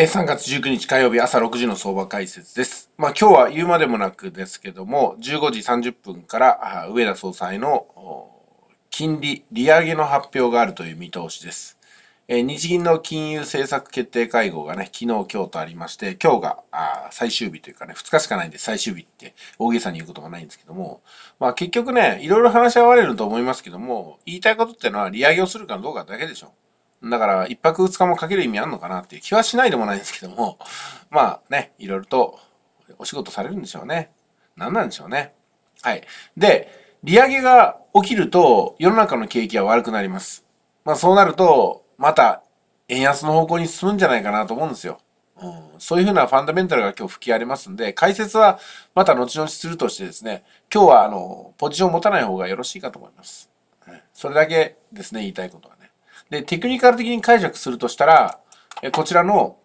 えー、3月19日火曜日朝6時の相場解説です。まあ今日は言うまでもなくですけども、15時30分から上田総裁の金利、利上げの発表があるという見通しです。えー、日銀の金融政策決定会合がね、昨日今日とありまして、今日があ最終日というかね、2日しかないんで最終日って大げさに言うことがないんですけども、まあ結局ね、いろいろ話し合われると思いますけども、言いたいことってのは利上げをするかどうかだけでしょ。だから一泊二日もかける意味あんのかなっていう気はしないでもないんですけども、まあね、いろいろとお仕事されるんでしょうね。何なんでしょうね。はい。で、利上げが起きると世の中の景気は悪くなります。まあそうなると、また円安の方向に進むんじゃないかなと思うんですよ。うん、そういうふうなファンダメンタルが今日吹き荒れますんで、解説はまた後々するとしてですね、今日はあの、ポジションを持たない方がよろしいかと思います。それだけですね、言いたいことは。で、テクニカル的に解釈するとしたら、えこちらの、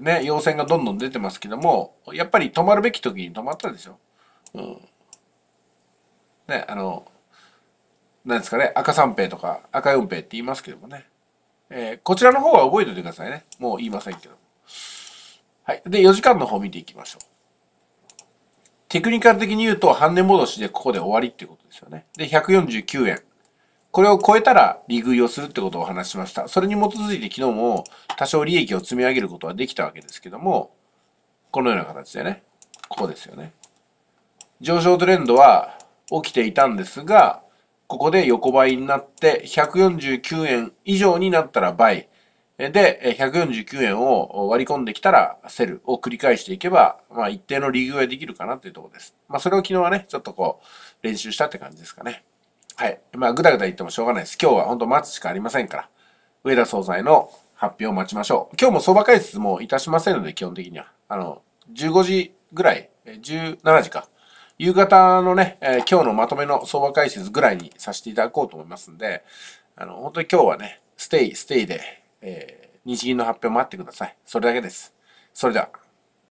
ね、要線がどんどん出てますけども、やっぱり止まるべき時に止まったでしょ。うん。ね、あの、なんですかね、赤三平とか赤四平って言いますけどもね。えー、こちらの方は覚えておいてくださいね。もう言いませんけど。はい。で、4時間の方見ていきましょう。テクニカル的に言うと、半値戻しでここで終わりっていうことですよね。で、149円。これを超えたら利食いをするってことをお話ししました。それに基づいて昨日も多少利益を積み上げることはできたわけですけども、このような形でね、ここですよね。上昇トレンドは起きていたんですが、ここで横ばいになって149円以上になったら倍。イ。で、149円を割り込んできたらセルを繰り返していけば、まあ一定の利食いはできるかなというところです。まあそれを昨日はね、ちょっとこう練習したって感じですかね。はい。まあ、ぐだぐだ言ってもしょうがないです。今日は本当待つしかありませんから、上田総裁の発表を待ちましょう。今日も相場解説もいたしませんので、基本的には。あの、15時ぐらい、17時か。夕方のね、えー、今日のまとめの相場解説ぐらいにさせていただこうと思いますんで、あの、本当に今日はね、ステイ、ステイで、えー、日銀の発表待ってください。それだけです。それでは。